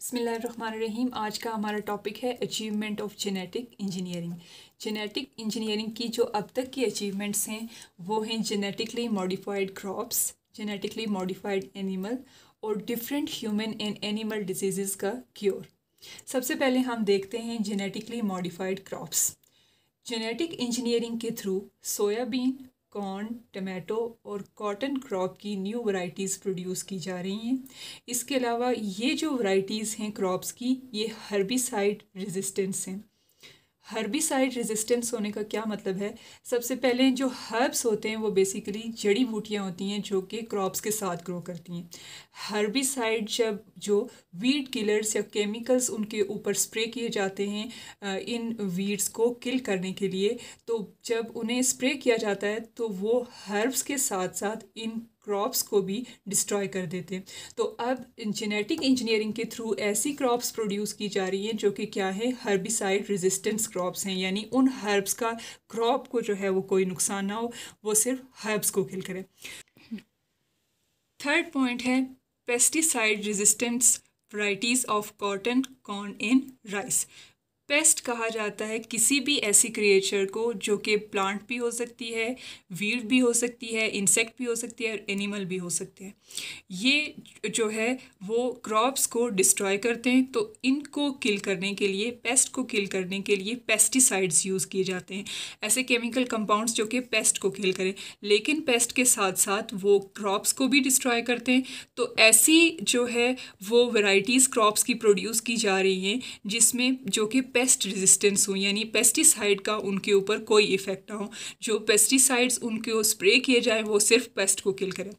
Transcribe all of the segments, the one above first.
बसमीम आज का हमारा टॉपिक है achievement of genetic engineering genetic engineering की जो अब तक की अचीवमेंट्स हैं वो हैं genetically modified crops genetically modified animal और different human and animal disease का क्योर सबसे पहले हम देखते हैं genetically modified crops genetic engineering के थ्रू सोयाबीन कॉर्न टमाटो और कॉटन क्रॉप की न्यू वराइटीज़ प्रोड्यूस की जा रही हैं इसके अलावा ये जो वराइटीज़ हैं क्रॉप्स की ये हर्बिसाइड रेजिस्टेंस हैं हर्बिसाइड रेजिस्टेंस होने का क्या मतलब है सबसे पहले जो हर्ब्स होते हैं वो बेसिकली जड़ी बूटियाँ होती हैं जो कि क्रॉप्स के साथ ग्रो करती हैं हर्बिसाइड जब जो वीड किलर्स या केमिकल्स उनके ऊपर स्प्रे किए जाते हैं इन वीड्स को किल करने के लिए तो जब उन्हें स्प्रे किया जाता है तो वो हर्ब्स के साथ साथ इन क्रॉप्स को भी डिस्ट्रॉय कर देते तो अब जेनेटिक इंजीनियरिंग के थ्रू ऐसी क्रॉप्स प्रोड्यूस की जा रही हैं जो कि क्या है हर्बिसाइड रेजिस्टेंस क्रॉप्स हैं यानी उन हर्ब्स का क्रॉप को जो है वो कोई नुकसान ना हो वो सिर्फ हर्ब्स को किल करें थर्ड पॉइंट है pesticide resistance varieties of cotton corn in rice pest कहा जाता है किसी भी ऐसी क्रिएचर को जो कि प्लांट भी हो सकती है वीड भी हो सकती है इंसेक्ट भी हो सकती है और एनिमल भी हो सकते हैं ये जो है वो क्रॉप्स को डिस्ट्रॉय करते हैं तो इनको किल करने के लिए पेस्ट को किल करने के लिए पेस्टिसाइड्स यूज़ किए जाते हैं ऐसे केमिकल कंपाउंड्स जो कि पेस्ट को किल करें लेकिन पेस्ट के साथ साथ वो क्रॉप्स को भी डिस्ट्रॉय करते हैं तो ऐसी जो है वो वेराइटीज़ क्रॉप्स की प्रोड्यूस की जा रही हैं जिसमें जो कि पेस्ट रेजिस्टेंस हो यानी पेस्टिसाइड का उनके ऊपर कोई इफ़ेक्ट ना हो जो पेस्टिसाइड्स उनके स्प्रे किए जाए वो सिर्फ पेस्ट को किल करें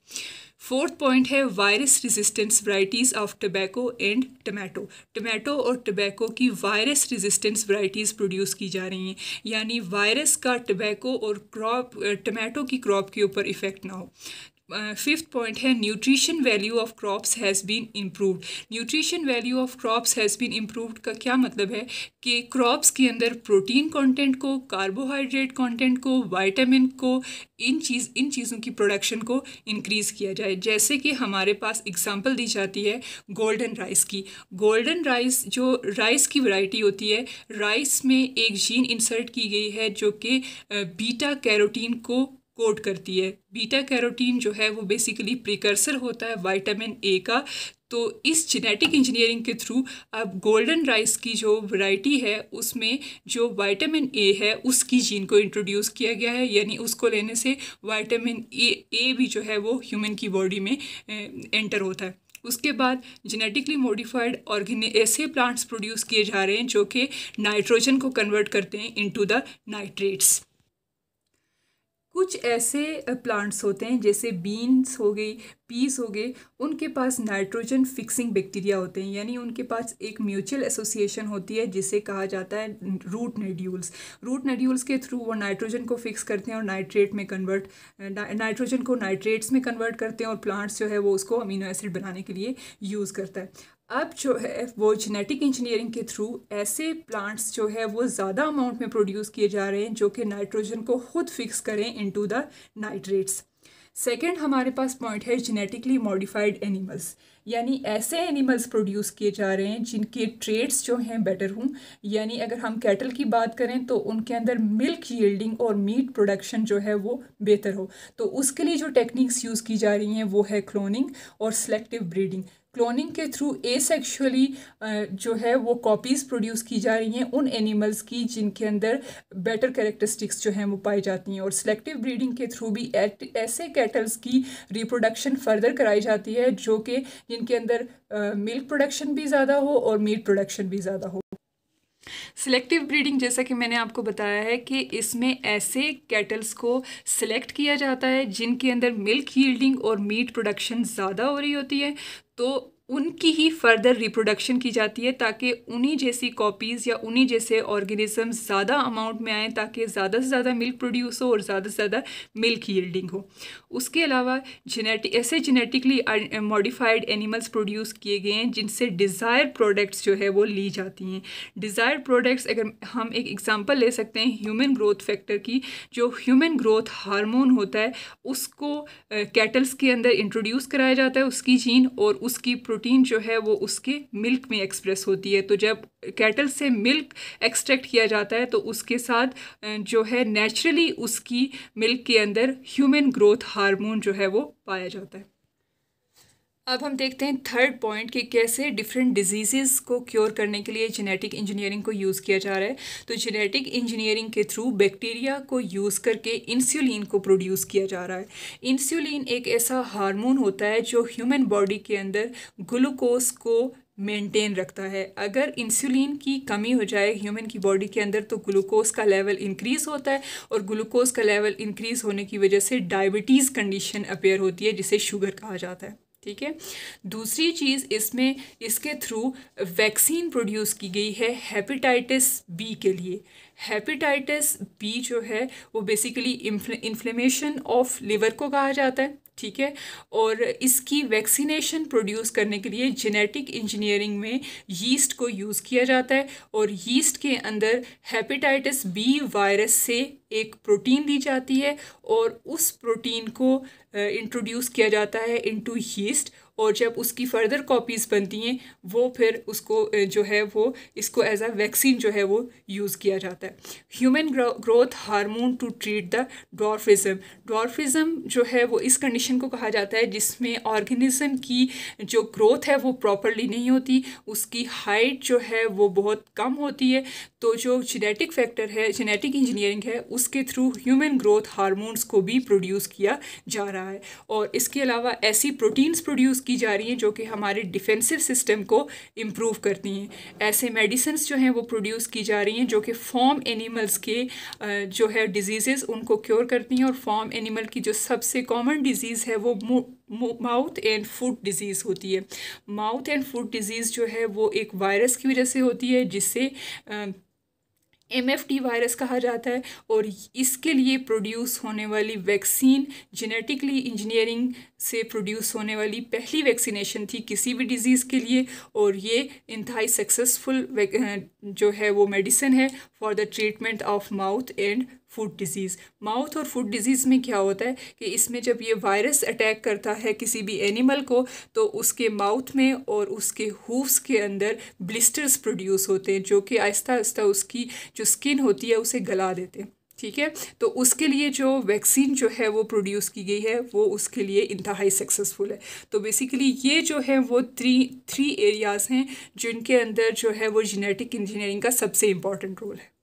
फोर्थ पॉइंट है virus resistance varieties of tobacco and tomato tomato और टबैको की वायरस रेजिस्टेंस वराइटीज़ प्रोड्यूस की जा रही हैं यानी वायरस का टबैको और क्रॉप टमाटो की क्रॉप के ऊपर इफ़ेक्ट ना हो फिफ्थ पॉइंट है nutrition value of crops has been improved nutrition value of crops has been improved का क्या मतलब है कि क्रॉप्स के अंदर प्रोटीन कंटेंट को कार्बोहाइड्रेट कंटेंट को वाइटामिन को इन चीज़ इन चीज़ों की प्रोडक्शन को इंक्रीज़ किया जाए जैसे कि हमारे पास एग्जांपल दी जाती है गोल्डन राइस की गोल्डन राइस जो राइस की वैरायटी होती है राइस में एक जीन इंसर्ट की गई है जो कि बीटा uh, कैरोटीन को कोट करती है बीटा कैरोटीन जो है वो बेसिकली प्रिकर्सर होता है वाइटामिन ए का तो इस जेनेटिक इंजीनियरिंग के थ्रू अब गोल्डन राइस की जो वैरायटी है उसमें जो विटामिन ए है उसकी जीन को इंट्रोड्यूस किया गया है यानी उसको लेने से विटामिन ए ए भी जो है वो ह्यूमन की बॉडी में एंटर होता है उसके बाद जेनेटिकली मॉडिफाइड ऑर्गेनिक ऐसे प्लांट्स प्रोड्यूस किए जा रहे हैं जो कि नाइट्रोजन को कन्वर्ट करते हैं इनटू द नाइट्रेट्स कुछ ऐसे प्लांट्स होते हैं जैसे बीन्स हो गई पीस हो गए उनके पास नाइट्रोजन फिक्सिंग बैक्टीरिया होते हैं यानी उनके पास एक म्यूचुअल एसोसिएशन होती है जिसे कहा जाता है रूट नेड्यूल्स रूट नेड्यूल्स के थ्रू वो नाइट्रोजन को फिक्स करते हैं और नाइट्रेट में कन्वर्ट नाइट्रोजन को नाइट्रेट्स में कन्वर्ट करते हैं और प्लांट्स जो है वो उसको अमीनो एसिड बनाने के लिए यूज़ करता है अब जो है वो जेनेटिक इंजीनियरिंग के थ्रू ऐसे प्लांट्स जो है वो ज़्यादा अमाउंट में प्रोड्यूस किए जा रहे हैं जो कि नाइट्रोजन को खुद फिक्स करें इनटू द नाइट्रेट्स सेकंड हमारे पास पॉइंट है जेनेटिकली मॉडिफाइड एनिमल्स यानी ऐसे एनिमल्स प्रोड्यूस किए जा रहे हैं जिनके ट्रेड्स जो हैं बेटर हों यानी अगर हम कैटल की बात करें तो उनके अंदर मिल्क यील्डिंग और मीट प्रोडक्शन जो है वो बेहतर हो तो उसके लिए जो टेक्निक्स यूज़ की जा रही हैं वो है क्लोनिंग और सेलेक्टिव ब्रीडिंग क्लोनिंग के थ्रू एसेक्सुअली जो है वो कॉपीज़ प्रोड्यूस की जा रही हैं उन एनिमल्स की जिनके अंदर बेटर करेक्टरिस्टिक्स जो हैं वो पाई जाती हैं और सेलेक्टिव ब्रीडिंग के थ्रू भी ऐसे कैटल्स की रिप्रोडक्शन फर्दर कराई जाती है जो कि जिनके अंदर मिल्क प्रोडक्शन भी ज़्यादा हो और मीट प्रोडक्शन भी ज़्यादा हो सिलेक्टिव ब्रीडिंग जैसा कि मैंने आपको बताया है कि इसमें ऐसे कैटल्स को सिलेक्ट किया जाता है जिनके अंदर मिल्क हील्डिंग और मीट प्रोडक्शन ज़्यादा हो रही होती है तो उनकी ही फर्दर रिप्रोडक्शन की जाती है ताकि उन्हीं जैसी कॉपीज़ या उन्हीं जैसे ऑर्गेनिज़म ज़्यादा अमाउंट में आएँ ताकि ज़्यादा से ज़्यादा मिल्क प्रोड्यूस हो और ज़्यादा से ज़्यादा मिल्क यील्डिंग हो उसके अलावा जेनेटिक ऐसे जेनेटिकली मॉडिफाइड एनिमल्स प्रोड्यूस किए गए हैं जिनसे डिज़ायर प्रोडक्ट्स जो है वो ली जाती हैं डिज़ायर प्रोडक्ट्स अगर हम एक एग्ज़ाम्पल ले सकते हैं ह्यूमन ग्रोथ फैक्टर की जो ह्यूमन ग्रोथ हारमोन होता है उसको कैटल्स uh, के अंदर इंट्रोड्यूस कराया जाता है उसकी जीन और उसकी प्रोटीन जो है वो उसके मिल्क में एक्सप्रेस होती है तो जब कैटल से मिल्क एक्सट्रैक्ट किया जाता है तो उसके साथ जो है नेचुरली उसकी मिल्क के अंदर ह्यूमन ग्रोथ हार्मोन जो है वो पाया जाता है अब हम देखते हैं थर्ड पॉइंट कि कैसे डिफरेंट डिजीज़ को क्योर करने के लिए जेनेटिक इंजीनियरिंग को यूज़ किया जा रहा है तो जेनेटिक इंजीनियरिंग के थ्रू बैक्टीरिया को यूज़ करके इंसुलिन को प्रोड्यूस किया जा रहा है इंसुलिन एक ऐसा हार्मोन होता है जो ह्यूमन बॉडी के अंदर ग्लूकोज को मेंटेन रखता है अगर इंसुलिन की कमी हो जाए ह्यूमन की बॉडी के अंदर तो ग्लूकोज का लेवल इंक्रीज़ होता है और ग्लूकोज का लेवल इंक्रीज़ होने की वजह से डायबिटीज़ कंडीशन अपेयर होती है जिसे शुगर कहा जाता है ठीक है दूसरी चीज़ इसमें इसके थ्रू वैक्सीन प्रोड्यूस की गई है हेपेटाइटिस बी के लिए हेपेटाइटिस बी जो है वो बेसिकली इन्फ्लेमेशन ऑफ लिवर को कहा जाता है ठीक है और इसकी वैक्सीनेशन प्रोड्यूस करने के लिए जेनेटिक इंजीनियरिंग में यीस्ट को यूज़ किया जाता है और यीस्ट के अंदर हेपेटाइटिस बी वायरस से एक प्रोटीन दी जाती है और उस प्रोटीन को इंट्रोड्यूस किया जाता है इनटू यीस्ट और जब उसकी फ़र्दर कॉपीज़ बनती हैं वो फिर उसको जो है वो इसको एज अ वैक्सीन जो है वो यूज़ किया जाता है human growth hormone to treat the dwarfism dwarfism जो है वो इस कंडीशन को कहा जाता है जिसमें ऑर्गेनिज़म की जो ग्रोथ है वो प्रॉपरली नहीं होती उसकी हाइट जो है वो बहुत कम होती है तो जो जेनेटिक फैक्टर है जेनेटिक इंजीनियरिंग है उसके थ्रू ह्यूमन ग्रोथ हार्मोन्स को भी प्रोड्यूस किया जा रहा है और इसके अलावा ऐसी प्रोटीन्स प्रोड्यूस की जा रही हैं जो कि हमारे डिफेंसिव सिस्टम को इम्प्रूव करती हैं ऐसे मेडिसन्स जो हैं वो प्रोड्यूस की जा रही हैं जो कि फॉर्म एनिमल्स के जो है डिजीज़ उनको क्योर करती हैं और फॉर्म एनिमल की जो सबसे कॉमन डिज़ीज़ है वो माउथ एंड फूड डिज़ीज़ होती है माउथ एंड फूड डिज़ीज़ जो है वो एक वायरस की वजह से होती है जिससे एम वायरस कहा जाता है और इसके लिए प्रोड्यूस होने वाली वैक्सीन जेनेटिकली इंजीनियरिंग से प्रोड्यूस होने वाली पहली वैक्सीनेशन थी किसी भी डिज़ीज़ के लिए और ये इंतहाई सक्सेसफुल जो है वो मेडिसिन है for the treatment of mouth and food disease mouth और फूड डिजीज़ में क्या होता है कि इसमें जब ये वायरस अटैक करता है किसी भी एनिमल को तो उसके माउथ में और उसके हूफ्स के अंदर ब्लिस्टर्स प्रोड्यूस होते हैं जो कि आहिस्ता आहिस्ता उसकी जो स्किन होती है उसे गला देते हैं ठीक है तो उसके लिए जो वैक्सीन जो है वो प्रोड्यूस की गई है वो उसके लिए इंतहाई सक्सेसफुल है तो बेसिकली ये जो है वो थ्री थ्री एरियाज़ हैं जिनके अंदर जो है वो जेनेटिक इंजीनियरिंग का सबसे इम्पॉर्टेंट रोल है